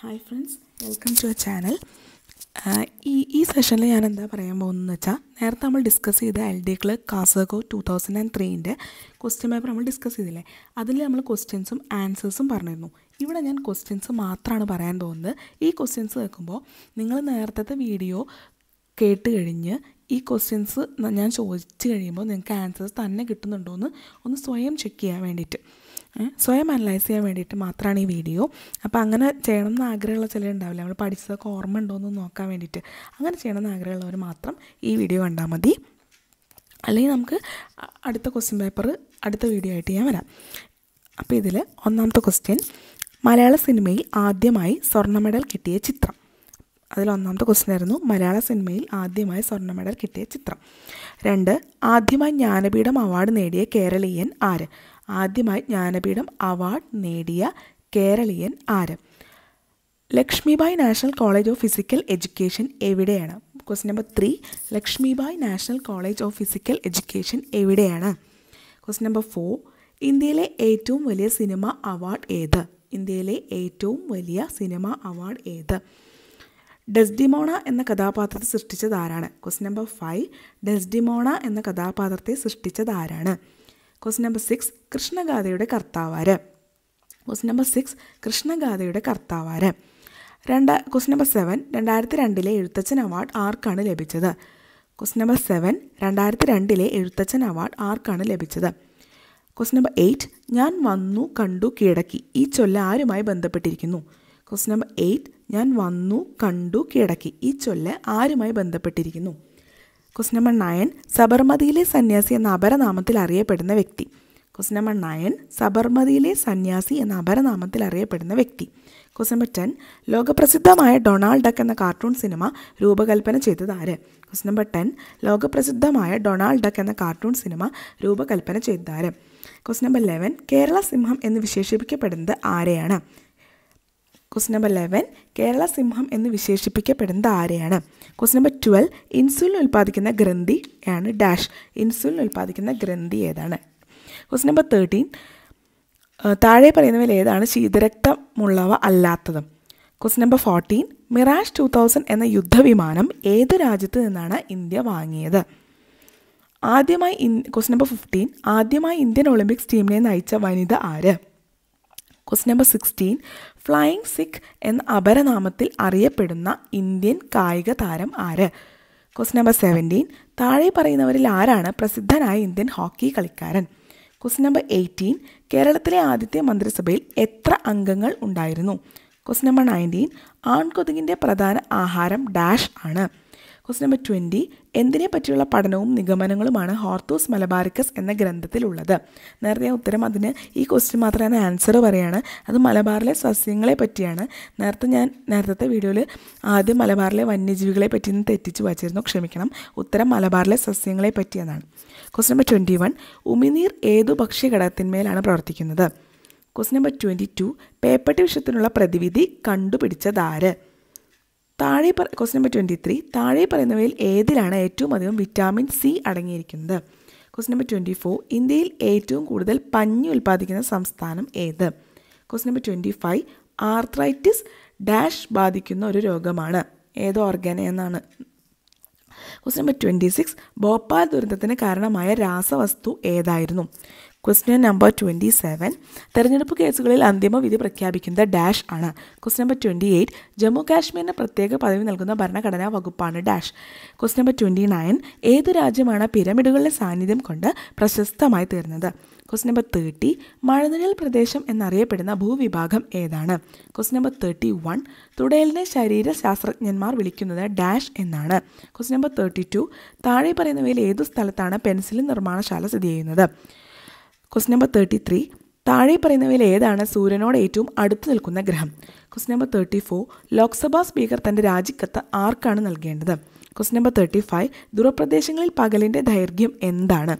hi friends welcome to a channel ഈ ഈ സെഷനിൽ ഞാൻ എന്താ പറയാൻ പോകുന്നതെന്ന് വെച്ചാൽ നേരത്തെ നമ്മൾ ഡിസ്കസ് ചെയ്ത L D clerk Kasargod two thousand and ത്രീൻ്റെ ക്വസ്റ്റ്യൻ പേപ്പർ നമ്മൾ ഡിസ്കസ് ചെയ്തില്ലേ അതിൽ നമ്മൾ ക്വസ്റ്റ്യൻസും ആൻസേഴ്സും പറഞ്ഞിരുന്നു ഇവിടെ ഞാൻ ക്വസ്റ്റ്യൻസ് മാത്രമാണ് പറയാൻ തോന്നുന്നത് ഈ ക്വസ്റ്റ്യൻസ് കേൾക്കുമ്പോൾ നിങ്ങൾ നേരത്തെ വീഡിയോ കേട്ട് കഴിഞ്ഞ് ഈ ക്വസ്റ്റ്യൻസ് ഞാൻ ചോദിച്ചു കഴിയുമ്പോൾ നിങ്ങൾക്ക് ആൻസേഴ്സ് തന്നെ കിട്ടുന്നുണ്ടോ എന്ന് ഒന്ന് സ്വയം ചെക്ക് ചെയ്യാൻ വേണ്ടിയിട്ട് സ്വയം അനലൈസ് ചെയ്യാൻ വേണ്ടിയിട്ട് മാത്രമാണ് ഈ വീഡിയോ അപ്പോൾ അങ്ങനെ ചെയ്യണം എന്ന് ആഗ്രഹമുള്ള ചിലർ ഉണ്ടാവില്ല നമ്മൾ പഠിച്ചതൊക്കെ ഓർമ്മ ഉണ്ടോ എന്ന് നോക്കാൻ വേണ്ടിയിട്ട് അങ്ങനെ ചെയ്യണം എന്ന് ആഗ്രഹമുള്ളവർ മാത്രം ഈ വീഡിയോ കണ്ടാൽ മതി അല്ലെങ്കിൽ നമുക്ക് അടുത്ത ക്വസ്റ്റ്യൻ പേപ്പർ അടുത്ത വീഡിയോ ആയിട്ട് ഞാൻ വരാം അപ്പോൾ ഇതിൽ ഒന്നാമത്തെ ക്വസ്റ്റ്യൻ മലയാള സിനിമയിൽ ആദ്യമായി സ്വർണ്ണ മെഡൽ കിട്ടിയ ചിത്രം അതിൽ ഒന്നാമത്തെ ക്വസ്റ്റ്യൻ ആയിരുന്നു മലയാള സിനിമയിൽ ആദ്യമായി സ്വർണ്ണ മെഡൽ കിട്ടിയ ചിത്രം രണ്ട് ആദ്യമായി ജ്ഞാനപീഠം അവാർഡ് നേടിയ കേരളീയൻ ആര് ആദ്യമായി ജ്ഞാനപീഠം അവാർഡ് നേടിയ കേരളീയൻ ആര് Lakshmibai national college of physical education എവിടെയാണ് question number three Lakshmibai national college of physical education എവിടെയാണ് ക്വസ്റ്റ്യൻ നമ്പർ ഫോർ ഇന്ത്യയിലെ ഏറ്റവും വലിയ സിനിമ അവാർഡ് ഏത് ഇന്ത്യയിലെ ഏറ്റവും വലിയ സിനിമ അവാർഡ് ഏത് ഡെസ്ഡിമോണ എന്ന കഥാപാത്രത്തെ സൃഷ്ടിച്ചതാരാണ് ക്വസ്റ്റ്യൻ നമ്പർ ഫൈവ് ഡെസ്ഡിമോണ എന്ന കഥാപാത്രത്തെ സൃഷ്ടിച്ചതാരാണ് ക്വസ്റ്റ്യൻ നമ്പർ സിക്സ് കൃഷ്ണഗാഥയുടെ കർത്താവാര് ക്വസ്റ്റ്യൻ നമ്പർ സിക്സ് കൃഷ്ണഗാഥയുടെ കർത്താവാര് രണ്ട് ക്വസ്റ്റ്യൻ നമ്പർ സെവൻ രണ്ടായിരത്തി രണ്ടിലെ എഴുത്തച്ഛൻ അവാർഡ് ആർക്കാണ് ലഭിച്ചത് ക്വസ്റ്റ്യൻ നമ്പർ സെവൻ രണ്ടായിരത്തി രണ്ടിലെ എഴുത്തച്ഛൻ അവാർഡ് ആർക്കാണ് ലഭിച്ചത് ക്വസ്റ്റ്യൻ നമ്പർ എയ്റ്റ് ഞാൻ വന്നു കണ്ടു കീഴടക്കി ഈ ചൊല്ല ആരുമായി ബന്ധപ്പെട്ടിരിക്കുന്നു ക്വസ്റ്റ്യൻ നമ്പർ എയ്റ്റ് ഞാൻ വന്നു കണ്ടു കീഴടക്കി ഈ ചൊല്ല ആരുമായി ബന്ധപ്പെട്ടിരിക്കുന്നു ക്വസ്റ്റ് നമ്പർ നയൻ സബർമതിയിലെ സന്യാസി എന്ന അപരനാമത്തിൽ അറിയപ്പെടുന്ന വ്യക്തി ക്വസ്റ്റ് നമ്പർ നയൻ സബർമതിയിലെ സന്യാസി എന്ന അപരനാമത്തിൽ അറിയപ്പെടുന്ന വ്യക്തി ക്വസ്റ്റ് നമ്പർ ടെൻ ലോകപ്രസിദ്ധമായ ഡൊണാൾഡ് ഡക്ക് എന്ന കാർട്ടൂൺ സിനിമ രൂപകൽപ്പന ചെയ്തത് ആര് ക്വസ്റ്റ് നമ്പർ ടെൻ ലോകപ്രസിദ്ധമായ ഡൊണാൾഡ് ഡക്ക് എന്ന കാർട്ടൂൺ സിനിമ രൂപകൽപ്പന ചെയ്തത് ആര് ക്വസ്റ്റ് നമ്പർ ലെവൻ കേരള സിംഹം എന്ന് വിശേഷിപ്പിക്കപ്പെടുന്നത് ആരെയാണ് ക്വസ്റ്റ് നമ്പർ ലെവൻ കേരള സിംഹം എന്ന് വിശേഷിപ്പിക്കപ്പെടുന്നത് ആരെയാണ് ക്വസ്റ്റ് നമ്പർ ട്വൽവ് ഇൻസുലിൻ ഉൽപ്പാദിക്കുന്ന ഗ്രന്ഥി ആണ് ഡാഷ് ഇൻസുലിൻ ഉൽപ്പാദിക്കുന്ന ഗ്രന്ഥി ഏതാണ് ക്വസ്റ്റ് നമ്പർ തേർട്ടീൻ താഴെ പറയുന്നവയിൽ ഏതാണ് ശീതരക്തമുള്ളവ അല്ലാത്തത് quest number fourteen Mirage two thousand എന്ന യുദ്ധവിമാനം ഏത് രാജ്യത്ത് നിന്നാണ് ഇന്ത്യ വാങ്ങിയത് ആദ്യമായി ഇൻ ക്വസ്റ്റ് നമ്പർ ഫിഫ്റ്റീൻ ആദ്യമായി ഇന്ത്യൻ ഒളിമ്പിക്സ് ടീമിനെ നയിച്ച വനിത ആര് quest number sixteen flying Sikh എന്ന അപരനാമത്തിൽ അറിയപ്പെടുന്ന ഇന്ത്യൻ കായിക താരം ആര് ക്വസ്റ്റ് നമ്പർ സെവൻറ്റീൻ താഴെ പറയുന്നവരിൽ ആരാണ് പ്രസിദ്ധനായ ഇന്ത്യൻ ഹോക്കി കളിക്കാരൻ ക്വസ്റ്റ് നമ്പർ എയ്റ്റീൻ കേരളത്തിലെ ആദ്യത്തെ മന്ത്രിസഭയിൽ എത്ര അംഗങ്ങൾ ഉണ്ടായിരുന്നു ക്വസ്റ്റ് നമ്പർ നയൻറ്റീൻ ആൺകൊതുകിൻ്റെ പ്രധാന ആഹാരം ഡാഷ് ആണ് ക്വസ്റ്റ് നമ്പർ ട്വൻറ്റി എന്തിനെ പറ്റിയുള്ള പഠനവും നിഗമനങ്ങളുമാണ് ഹോർത്തൂസ് മലബാറിക്കസ് എന്ന ഗ്രന്ഥത്തിലുള്ളത് നേരത്തെ ഉത്തരം അതിന് ഈ ക്വസ്റ്റ്യൻ മാത്രമാണ് ആൻസർ പറയുകയാണ് അത് മലബാറിലെ സസ്യങ്ങളെ പറ്റിയാണ് നേരത്തെ ഞാൻ നേരത്തെ വീഡിയോയിൽ ആദ്യം മലബാറിലെ വന്യജീവികളെ പറ്റി നിന്ന് തെറ്റിച്ച് വായിച്ചിരുന്നു ക്ഷമിക്കണം ഉത്തരം മലബാറിലെ സസ്യങ്ങളെ പറ്റി ക്വസ്റ്റ് നമ്പർ ട്വൻറ്റി വൺ ഉമിനീർ ഏതു ഭക്ഷ്യഘടകത്തിന്മേലാണ് പ്രവർത്തിക്കുന്നത് ക്വസ്റ്റ് നമ്പർ ട്വൻറ്റി ടു പേപ്പട്ടി വിഷത്തിനുള്ള പ്രതിവിധി കണ്ടുപിടിച്ചതാര് താഴെ പറ ക്വസ്റ്റ്യൻ നമ്പർ ട്വൻറ്റി ത്രീ താഴെ പറയുന്നവയിൽ ഏതിലാണ് ഏറ്റവും അധികം വിറ്റാമിൻ സി അടങ്ങിയിരിക്കുന്നത് ക്വസ്റ്റ്യൻ നമ്പർ ട്വൻറ്റി ഫോർ ഇന്ത്യയിൽ ഏറ്റവും കൂടുതൽ പഞ്ഞി ഉൽപ്പാദിക്കുന്ന സംസ്ഥാനം ഏത് question number twenty five arthritis dash ബാധിക്കുന്ന ഒരു രോഗമാണ് ഏത് ഓർഗാന എന്നാണ് question number twenty six Bhopal ദുരന്തത്തിന് കാരണമായ രാസവസ്തു ഏതായിരുന്നു ക്വസ്റ്റ്യൻ നമ്പർ ട്വൻറ്റി സെവൻ തെരഞ്ഞെടുപ്പ് കേസുകളിൽ അന്തിമവിധി വിധി പ്രഖ്യാപിക്കുന്നത് ഡാഷ് ആണ് question number twenty eight Jammu കാശ്മീരിന് പ്രത്യേക പദവി നൽകുന്ന ഭരണഘടനാ വകുപ്പാണ് dash question number twenty nine ഏത് രാജ്യമാണ് പിരമിഡുകളുടെ സാന്നിധ്യം കൊണ്ട് പ്രശസ്തമായി തീർന്നത് ക്വസ്റ്റ്യൻ നമ്പർ തേർട്ടി മഴനിഴൽ പ്രദേശം എന്നറിയപ്പെടുന്ന ഭൂവിഭാഗം ഏതാണ് ക്വസ്റ്റ്യൻ നമ്പർ തേർട്ടി വൺ തുടയലിനെ ശരീരശാസ്ത്രജ്ഞന്മാർ വിളിക്കുന്നത് ഡാഷ് എന്നാണ് ക്വസ്റ്റ്യൻ നമ്പർ തേർട്ടി ടു താഴെ പറയുന്നവയിൽ ഏത് സ്ഥലത്താണ് പെൻസിലിൻ നിർമ്മാണശാല സ്ഥിതി ചെയ്യുന്നത് ക്വസ്റ്റ് നമ്പർ തേർട്ടി ത്രീ താഴെ പറയുന്നവയിൽ ഏതാണ് സൂര്യനോട് ഏറ്റവും അടുത്ത് നിൽക്കുന്ന ഗ്രഹം quest number thirty four Lok Sabha speaker തൻ്റെ രാജിക്കത്ത് ആർക്കാണ് നൽകേണ്ടത് ക്വസ്റ്റ് നമ്പർ തേർട്ടി ഫൈവ് ദൂരപ്രദേശങ്ങളിൽ പകലിൻ്റെ ദൈർഘ്യം എന്താണ്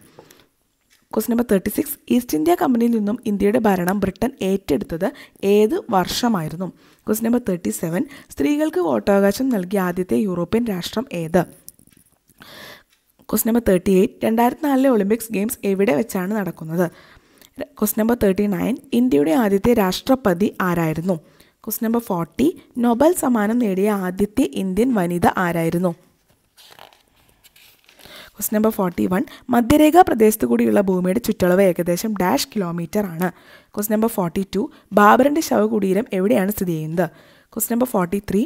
quest number thirty six East India കമ്പനിയിൽ നിന്നും ഇന്ത്യയുടെ ഭരണം ബ്രിട്ടൻ ഏറ്റെടുത്തത് ഏത് വർഷമായിരുന്നു ക്വസ്റ്റ് നമ്പർ തേർട്ടി സെവൻ സ്ത്രീകൾക്ക് വോട്ടവകാശം നൽകിയ ആദ്യത്തെ യൂറോപ്യൻ രാഷ്ട്രം ഏത് ക്വസ്റ്റ് നമ്പർ തേർട്ടി എയ്റ്റ് രണ്ടായിരത്തി നാലിലെ ഒളിമ്പിക്സ് ഗെയിംസ് എവിടെ വെച്ചാണ് നടക്കുന്നത് ക്വസ്റ്റ് നമ്പർ തേർട്ടി നയൻ ഇന്ത്യയുടെ ആദ്യത്തെ രാഷ്ട്രപതി ആരായിരുന്നു ക്വസ്റ്റ് നമ്പർ ഫോർട്ടി നൊബൽ സമ്മാനം നേടിയ ആദ്യത്തെ ഇന്ത്യൻ വനിത ആരായിരുന്നു ക്വസ്റ്റ് നമ്പർ ഫോർട്ടി വൺ മധ്യരേഖാ പ്രദേശത്തു കൂടിയുള്ള ഭൂമിയുടെ ചുറ്റളവ് ഏകദേശം ഡാഷ് കിലോമീറ്റർ ആണ് ക്വസ്റ്റ് നമ്പർ ഫോർട്ടി ടു ബാബറിൻ്റെ ശവകുടീരം എവിടെയാണ് സ്ഥിതി ചെയ്യുന്നത് ക്വസ്റ്റ് നമ്പർ ഫോർട്ടി ത്രീ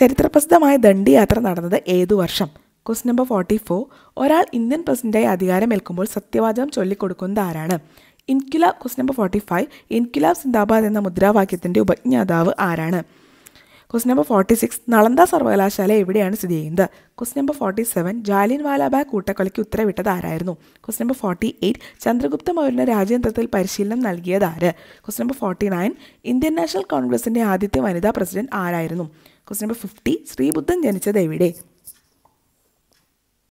ചരിത്രപ്രസിദ്ധമായ ദണ്ഡി യാത്ര നടന്നത് ഏതു വർഷം ക്വസ്റ്റ് നമ്പർ ഫോർട്ടി ഫോർ ഒരാൾ ഇന്ത്യൻ പ്രസിഡന്റായി അധികാരമേൽക്കുമ്പോൾ സത്യവാചകം ചൊല്ലിക്കൊടുക്കുന്നത് ആരാണ് ഇൻക്യുലാബ് ക്വസ്റ്റ് നമ്പർ ഫോർട്ടി ഫൈവ് ഇൻക്യുലാബ് സിന്ദാബാദ് എന്ന മുദ്രാവാക്യത്തിൻ്റെ ഉപജ്ഞാതാവ് ആരാണ് quest number forty six Nalanda സർവകലാശാല എവിടെയാണ് സ്ഥിതി ചെയ്യുന്നത് quest number forty seven Jallian Bagh കൂട്ടക്കൊലയ്ക്ക് ഉത്തരവിട്ടത് ആരായിരുന്നു quest number forty eight Chandragupta മൗര്യന് രാജ്യതന്ത്രത്തിൽ പരിശീലനം നൽകിയത് ആര് quest number forty nine Indian national കോൺഗ്രസിൻ്റെ ആദ്യത്തെ വനിതാ പ്രസിഡന്റ് ആരായിരുന്നു ക്വസ്റ്റ് നമ്പർ ഫിഫ്റ്റി ശ്രീബുദ്ധൻ ജനിച്ചത് എവിടെ